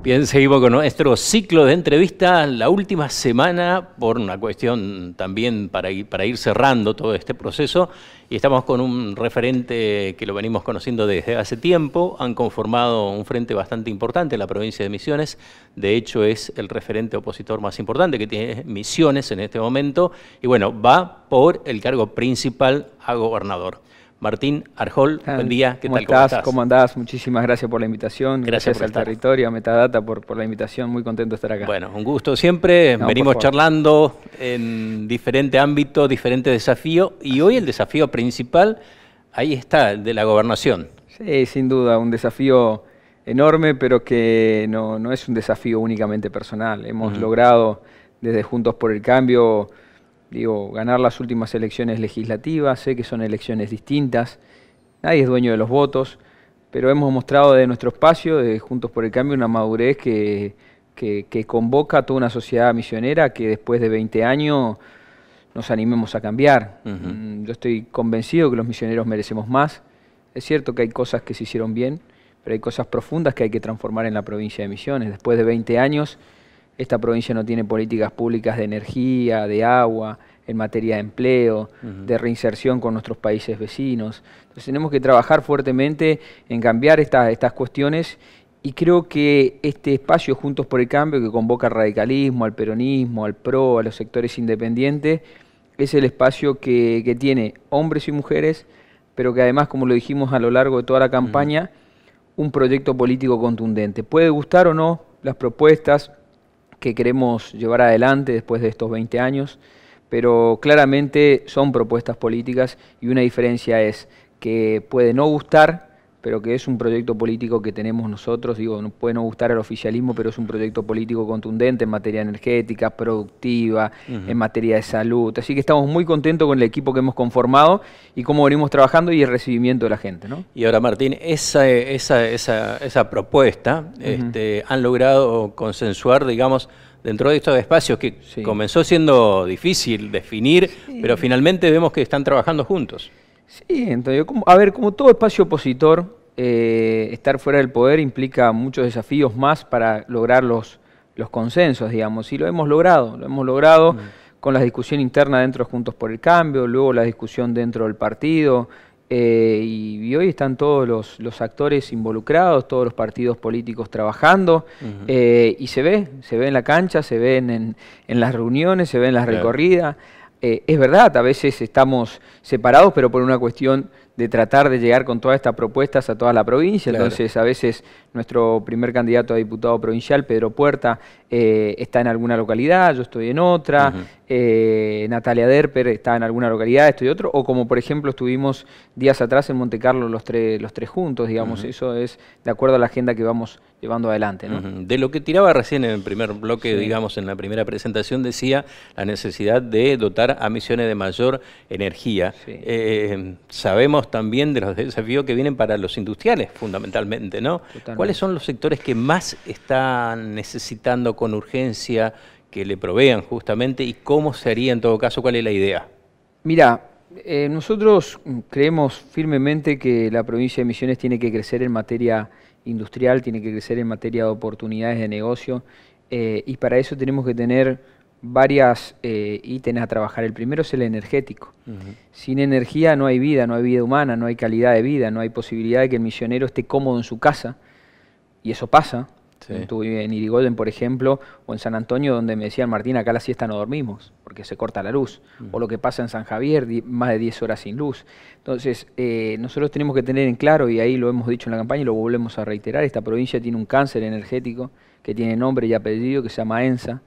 Bien, seguimos con nuestro ciclo de entrevistas. La última semana, por una cuestión también para ir, para ir cerrando todo este proceso, y estamos con un referente que lo venimos conociendo desde hace tiempo. Han conformado un frente bastante importante en la provincia de Misiones. De hecho, es el referente opositor más importante que tiene Misiones en este momento. Y bueno, va por el cargo principal a gobernador. Martín Arjol, buen ah, día, ¿qué ¿Cómo tal? Estás? ¿Cómo andás? Muchísimas gracias por la invitación, gracias, al territorio, a Metadata por, la invitación, muy contento de estar acá. Bueno, un gusto siempre, venimos charlando en diferente ámbito, diferente desafío, y hoy el desafío principal, ahí está, el de la gobernación. Sí, sin duda, un desafío enorme, pero que no, es un desafío únicamente personal, hemos logrado desde Juntos por el Cambio Digo, ganar las últimas elecciones legislativas, sé que son elecciones distintas, nadie es dueño de los votos, pero hemos mostrado de nuestro espacio, de Juntos por el Cambio, una madurez que, convoca a toda una sociedad misionera que después de 20 años nos animemos a cambiar. Mm, yo estoy convencido que los misioneros merecemos más. Es cierto que hay cosas que se hicieron bien, pero hay cosas profundas que hay que transformar en la provincia de Misiones. Después de 20 años esta provincia no tiene políticas públicas de energía, de agua, en materia de empleo, de reinserción con nuestros países vecinos. Entonces tenemos que trabajar fuertemente en cambiar estas cuestiones y creo que este espacio Juntos por el Cambio, que convoca al radicalismo, al peronismo, al PRO, a los sectores independientes, es el espacio que, tiene hombres y mujeres, pero que además, como lo dijimos a lo largo de toda la campaña, un proyecto político contundente. Puede gustar o no las propuestas, que queremos llevar adelante después de estos 20 años, pero claramente son propuestas políticas y una diferencia es que puede no gustar, pero que es un proyecto político que tenemos nosotros, digo, no puede no gustar al oficialismo, pero es un proyecto político contundente en materia energética, productiva, en materia de salud. Así que estamos muy contentos con el equipo que hemos conformado y cómo venimos trabajando y el recibimiento de la gente. Y ahora, Martín, esa, esa, esa, propuesta este, han logrado consensuar, digamos, dentro de estos espacios que comenzó siendo difícil definir, pero finalmente vemos que están trabajando juntos. Sí, entonces a ver, como todo espacio opositor, eh, estar fuera del poder implica muchos desafíos más para lograr los, consensos, digamos, y lo hemos logrado, lo hemos logrado mm. con la discusión interna dentro de Juntos por el Cambio, luego la discusión dentro del partido, eh, y, hoy están todos los, actores involucrados, todos los partidos políticos trabajando, eh, y se ve, se ve en la cancha, se ve en, las reuniones, se ve en las recorrida recorridas. Eh, es verdad, a veces estamos separados, pero por una cuestión de tratar de llegar con todas estas propuestas a toda la provincia. Entonces, a veces nuestro primer candidato a diputado provincial, Pedro Puerta, eh, está en alguna localidad, yo estoy en otra, eh, Natalia Derper está en alguna localidad, estoy en otro, o como por ejemplo estuvimos días atrás en Monte Carlo los, tres, los tres juntos, digamos, eso es de acuerdo a la agenda que vamos llevando adelante. De lo que tiraba recién en el primer bloque, digamos, en la primera presentación, decía la necesidad de dotar a misiones de mayor energía. Eh, sabemos también de los desafíos que vienen para los industriales, fundamentalmente, ¿no? ¿Cuáles son los sectores que más están necesitando con urgencia que le provean justamente y cómo sería en todo caso? ¿Cuál es la idea? Mira, eh, nosotros creemos firmemente que la provincia de Misiones tiene que crecer en materia industrial, tiene que crecer en materia de oportunidades de negocio eh, y para eso tenemos que tener varias eh, ítems a trabajar. El primero es el energético. Sin energía no hay vida, no hay vida humana, no hay calidad de vida, no hay posibilidad de que el misionero esté cómodo en su casa. Y eso pasa. Estuve En Irigoyen, por ejemplo, o en San Antonio, donde me decían, Martín, acá a la siesta no dormimos, porque se corta la luz. O lo que pasa en San Javier, más de 10 horas sin luz. Entonces, eh, nosotros tenemos que tener en claro, y ahí lo hemos dicho en la campaña y lo volvemos a reiterar, esta provincia tiene un cáncer energético que tiene nombre y apellido, que se llama ENSA,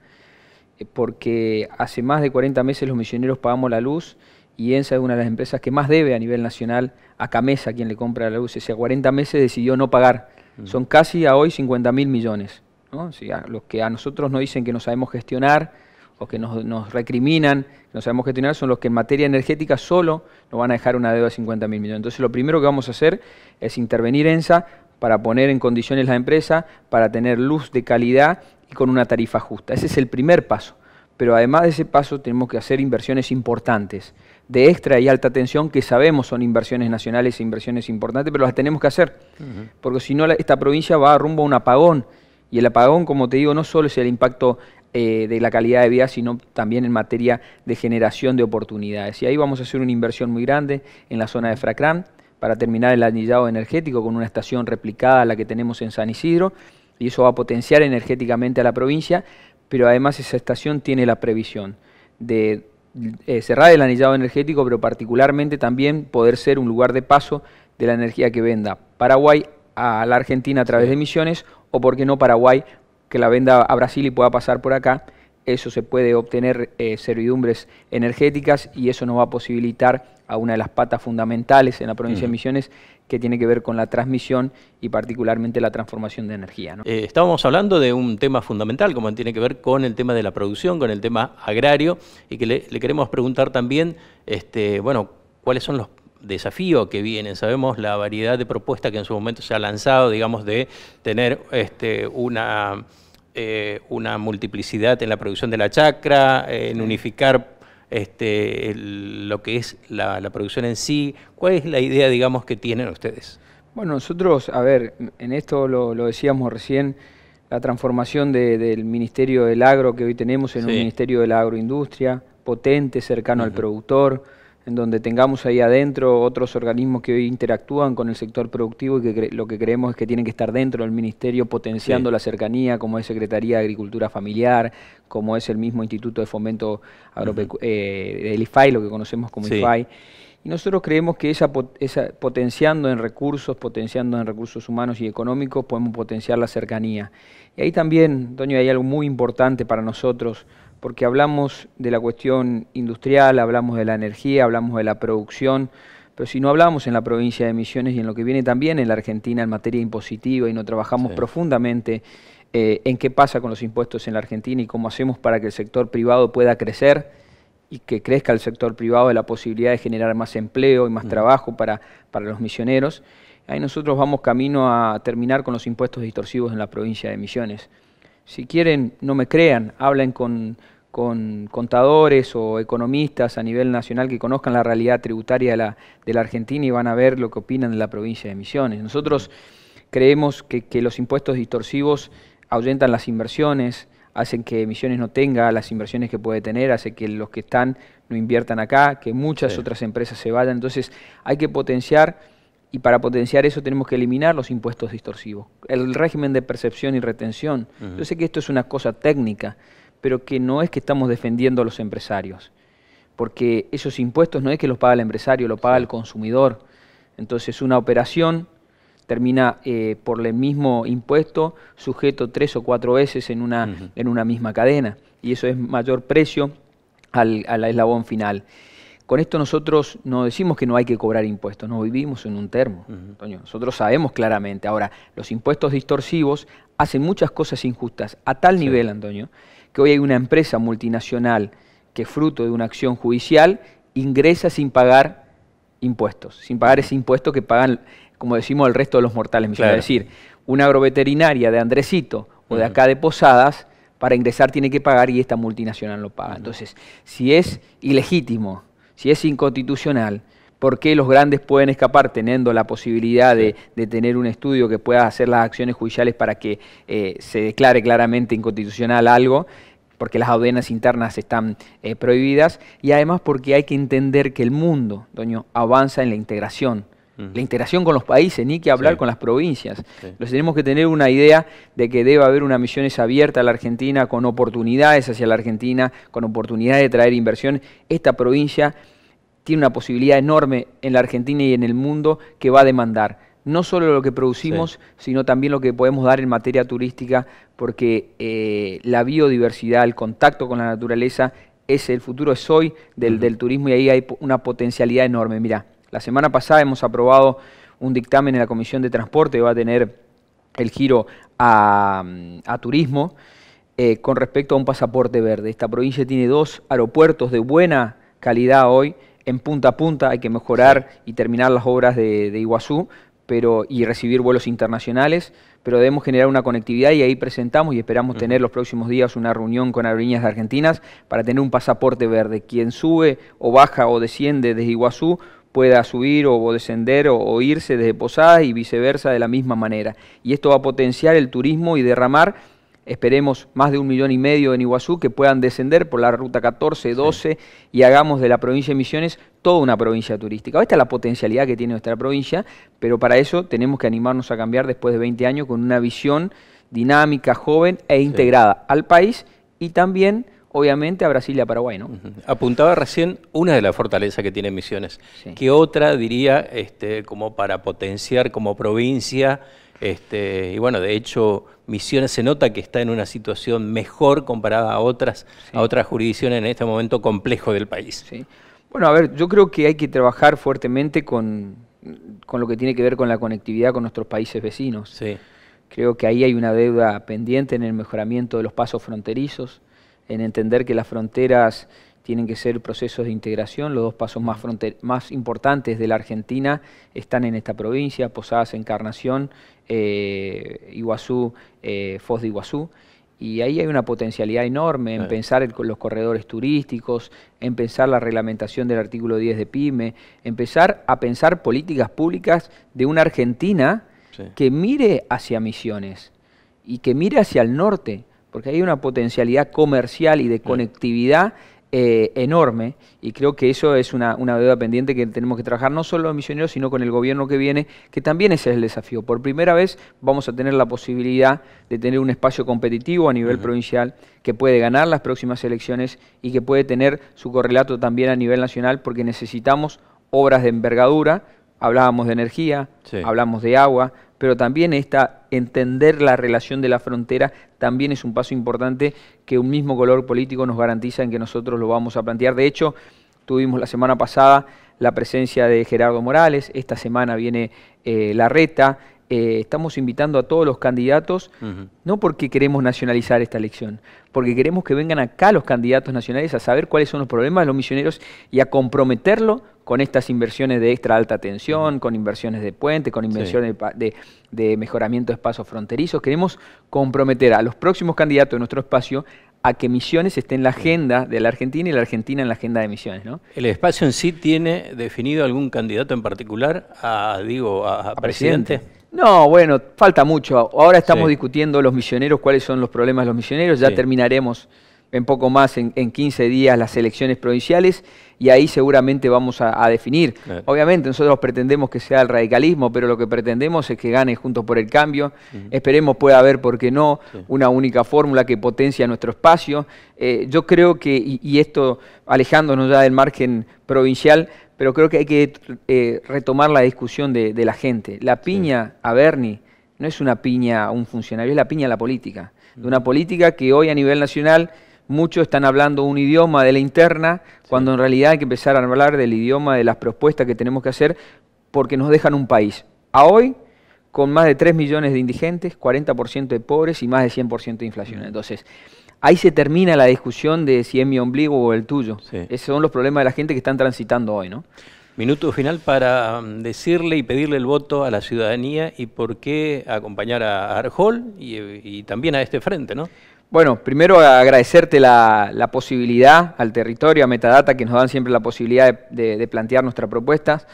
eh, porque hace más de 40 meses los misioneros pagamos la luz y ENSA es una de las empresas que más debe a nivel nacional a Camesa, quien le compra la luz. Ese a 40 meses decidió no pagar. Mm. Son casi a hoy 50 mil millones. ¿no? los que a nosotros nos dicen que no sabemos gestionar o que nos, nos, recriminan, que no sabemos gestionar, son los que en materia energética solo nos van a dejar una deuda de 50 mil millones. Entonces lo primero que vamos a hacer es intervenir ENSA para poner en condiciones la empresa, para tener luz de calidad y con una tarifa justa. Ese es el primer paso. Pero además de ese paso tenemos que hacer inversiones importantes, de extra y alta tensión, que sabemos son inversiones nacionales e inversiones importantes, pero las tenemos que hacer, porque si no esta provincia va rumbo a un apagón. Y el apagón, como te digo, no solo es el impacto eh, de la calidad de vida, sino también en materia de generación de oportunidades. Y ahí vamos a hacer una inversión muy grande en la zona de Fracrán para terminar el anillado energético con una estación replicada a la que tenemos en San Isidro y eso va a potenciar energéticamente a la provincia, pero además esa estación tiene la previsión de eh, cerrar el anillado energético, pero particularmente también poder ser un lugar de paso de la energía que venda Paraguay a la Argentina a través de emisiones, o, por qué no, Paraguay que la venda a Brasil y pueda pasar por acá eso se puede obtener eh, servidumbres energéticas y eso nos va a posibilitar a una de las patas fundamentales en la provincia de Misiones que tiene que ver con la transmisión y particularmente la transformación de energía. Eh, estábamos hablando de un tema fundamental como tiene que ver con el tema de la producción, con el tema agrario y que le, queremos preguntar también, este, bueno, cuáles son los desafíos que vienen. Sabemos la variedad de propuestas que en su momento se ha lanzado, digamos, de tener este, una eh, una multiplicidad en la producción de la chacra, eh, en unificar este, lo que es la, producción en sí. ¿Cuál es la idea, digamos, que tienen ustedes? Bueno, nosotros, a ver, en esto lo, decíamos recién, la transformación del Ministerio del Agro que hoy tenemos en un Ministerio de la Agroindustria, potente, cercano al productor, en donde tengamos ahí adentro otros organismos que hoy interactúan con el sector productivo y que lo que creemos es que tienen que estar dentro del Ministerio potenciando la cercanía, como es Secretaría de Agricultura Familiar, como es el mismo Instituto de Fomento eh, del IFAI, lo que conocemos como IFAI. Y nosotros creemos que esa, potenciando en recursos, potenciando en recursos humanos y económicos, podemos potenciar la cercanía. Y ahí también, Doño, hay algo muy importante para nosotros, porque hablamos de la cuestión industrial, hablamos de la energía, hablamos de la producción, pero si no hablamos en la provincia de Misiones y en lo que viene también en la Argentina en materia impositiva y no trabajamos profundamente eh, en qué pasa con los impuestos en la Argentina y cómo hacemos para que el sector privado pueda crecer y que crezca el sector privado de la posibilidad de generar más empleo y más mm. trabajo para, para los misioneros, ahí nosotros vamos camino a terminar con los impuestos distorsivos en la provincia de Misiones. Si quieren, no me crean, hablen con, contadores o economistas a nivel nacional que conozcan la realidad tributaria de la, Argentina y van a ver lo que opinan de la provincia de Misiones. Nosotros creemos que, los impuestos distorsivos ahuyentan las inversiones, hacen que Misiones no tenga las inversiones que puede tener, hace que los que están no inviertan acá, que muchas otras empresas se vayan. Entonces hay que potenciar y para potenciar eso tenemos que eliminar los impuestos distorsivos, el régimen de percepción y retención. Yo sé que esto es una cosa técnica, pero que no es que estamos defendiendo a los empresarios, porque esos impuestos no es que los paga el empresario, lo paga el consumidor. Entonces una operación termina eh, por el mismo impuesto sujeto tres o cuatro veces en una, en una misma cadena, y eso es mayor precio al eslabón final. Con esto nosotros no decimos que no hay que cobrar impuestos, no vivimos en un termo, Antonio. Nosotros sabemos claramente. Ahora, los impuestos distorsivos hacen muchas cosas injustas, a tal nivel, Antonio, que hoy hay una empresa multinacional que fruto de una acción judicial ingresa sin pagar impuestos, sin pagar ese impuesto que pagan, como decimos, el resto de los mortales. Me decir, una agroveterinaria de Andresito o de acá de Posadas, para ingresar tiene que pagar y esta multinacional lo paga. Entonces, si es ilegítimo si es inconstitucional, ¿por qué los grandes pueden escapar teniendo la posibilidad de, tener un estudio que pueda hacer las acciones judiciales para que eh, se declare claramente inconstitucional algo? porque las audiencias internas están eh, prohibidas, y además porque hay que entender que el mundo, doño, avanza en la integración. La integración con los países, ni que hablar con las provincias. tenemos que tener una idea de que debe haber una misiones abierta a la Argentina, con oportunidades hacia la Argentina, con oportunidades de traer inversión. Esta provincia tiene una posibilidad enorme en la Argentina y en el mundo que va a demandar no solo lo que producimos, sino también lo que podemos dar en materia turística, porque eh, la biodiversidad, el contacto con la naturaleza, es el futuro, es hoy del, del turismo y ahí hay una potencialidad enorme. Mirá, la semana pasada hemos aprobado un dictamen en la Comisión de Transporte va a tener el giro a, turismo eh, con respecto a un pasaporte verde. Esta provincia tiene dos aeropuertos de buena calidad hoy, en punta a punta, hay que mejorar y terminar las obras de, Iguazú, pero, y recibir vuelos internacionales, pero debemos generar una conectividad y ahí presentamos y esperamos tener los próximos días una reunión con aerolíneas de argentinas para tener un pasaporte verde. Quien sube o baja o desciende desde Iguazú pueda subir o descender o, irse desde Posadas y viceversa de la misma manera. Y esto va a potenciar el turismo y derramar, esperemos, más de un millón y medio en Iguazú que puedan descender por la ruta 14, 12 y hagamos de la provincia de Misiones toda una provincia turística. Esta es la potencialidad que tiene nuestra provincia, pero para eso tenemos que animarnos a cambiar después de 20 años con una visión dinámica, joven e integrada al país y también obviamente a Brasil y a Paraguay. ¿no? Apuntaba recién una de las fortalezas que tiene Misiones. ¿Qué otra diría este, como para potenciar como provincia? Este, y bueno, de hecho, Misiones se nota que está en una situación mejor comparada a otras, a otras jurisdicciones en este momento complejo del país. Bueno, a ver, yo creo que hay que trabajar fuertemente con, lo que tiene que ver con la conectividad con nuestros países vecinos. Creo que ahí hay una deuda pendiente en el mejoramiento de los pasos fronterizos en entender que las fronteras tienen que ser procesos de integración. Los dos pasos más, más importantes de la Argentina están en esta provincia, Posadas, Encarnación, eh, Iguazú, eh, Foz de Iguazú. Y ahí hay una potencialidad enorme en pensar los corredores turísticos, en pensar la reglamentación del artículo 10 de PYME, empezar a pensar políticas públicas de una Argentina que mire hacia Misiones y que mire hacia el norte porque hay una potencialidad comercial y de conectividad eh, enorme y creo que eso es una, deuda pendiente que tenemos que trabajar no solo los misioneros, sino con el gobierno que viene, que también ese es el desafío. Por primera vez vamos a tener la posibilidad de tener un espacio competitivo a nivel provincial que puede ganar las próximas elecciones y que puede tener su correlato también a nivel nacional porque necesitamos obras de envergadura, hablábamos de energía, hablamos de agua, pero también esta, entender la relación de la frontera también es un paso importante que un mismo color político nos garantiza en que nosotros lo vamos a plantear. De hecho, tuvimos la semana pasada la presencia de Gerardo Morales, esta semana viene eh, la reta. Eh, estamos invitando a todos los candidatos, no porque queremos nacionalizar esta elección, porque queremos que vengan acá los candidatos nacionales a saber cuáles son los problemas de los misioneros y a comprometerlo con estas inversiones de extra alta tensión, con inversiones de puente, con inversiones de, mejoramiento de espacios fronterizos. Queremos comprometer a los próximos candidatos de nuestro espacio a que Misiones esté en la agenda de la Argentina y la Argentina en la agenda de Misiones. ¿no? ¿El espacio en sí tiene definido algún candidato en particular a, digo, a, presidente? No, bueno, falta mucho. Ahora estamos discutiendo los misioneros, cuáles son los problemas de los misioneros. Ya terminaremos en poco más, en, 15 días, las elecciones provinciales y ahí seguramente vamos a, definir. Eh. Obviamente nosotros pretendemos que sea el radicalismo, pero lo que pretendemos es que gane Juntos por el Cambio. Esperemos pueda haber, ¿por qué no?, una única fórmula que potencia nuestro espacio. Eh, yo creo que, y, esto alejándonos ya del margen provincial, pero creo que hay que eh, retomar la discusión de, la gente. La piña a Berni no es una piña a un funcionario, es la piña a la política. De una política que hoy a nivel nacional muchos están hablando un idioma de la interna, cuando en realidad hay que empezar a hablar del idioma de las propuestas que tenemos que hacer, porque nos dejan un país. A hoy, con más de 3 millones de indigentes, 40% de pobres y más de 100% de inflación. Entonces, ahí se termina la discusión de si es mi ombligo o el tuyo. Esos son los problemas de la gente que están transitando hoy, ¿no? Minuto final para um, decirle y pedirle el voto a la ciudadanía y por qué acompañar a Arjol y, y también a este frente, ¿no? Bueno, primero agradecerte la, posibilidad al territorio, a Metadata, que nos dan siempre la posibilidad de, plantear nuestras propuestas.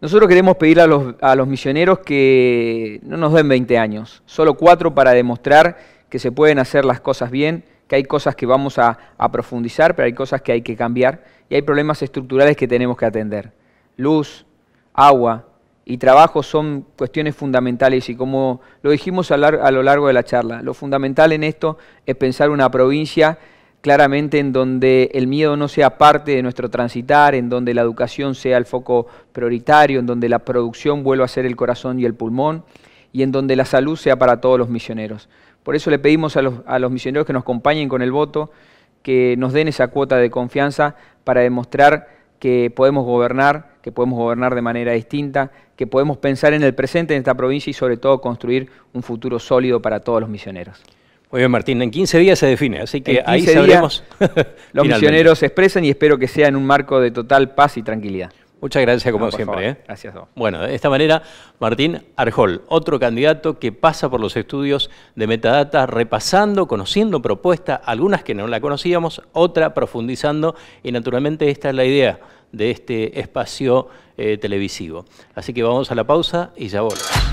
Nosotros queremos pedirle a los, misioneros que no nos den 20 años, solo cuatro para demostrar que se pueden hacer las cosas bien, que hay cosas que vamos a profundizar, pero hay cosas que hay que cambiar y hay problemas estructurales que tenemos que atender. Luz, agua, y trabajo son cuestiones fundamentales y como lo dijimos a, lo largo de la charla, lo fundamental en esto es pensar una provincia claramente en donde el miedo no sea parte de nuestro transitar, en donde la educación sea el foco prioritario, en donde la producción vuelva a ser el corazón y el pulmón, y en donde la salud sea para todos los misioneros. Por eso le pedimos a los misioneros que nos acompañen con el voto, que nos den esa cuota de confianza para demostrar que podemos gobernar que podemos gobernar de manera distinta, que podemos pensar en el presente en esta provincia y sobre todo construir un futuro sólido para todos los misioneros. Muy bien, Martín, en 15 días se define, así que ahí sabremos. los misioneros se expresan y espero que sea en un marco de total paz y tranquilidad. Muchas gracias, como siempre. ¿eh? Gracias a Bueno, de esta manera, Martín Arjol, otro candidato que pasa por los estudios de metadata, repasando, conociendo propuestas, algunas que no la conocíamos, otra profundizando, y naturalmente esta es la idea de este espacio eh, televisivo. Así que vamos a la pausa y ya volvemos.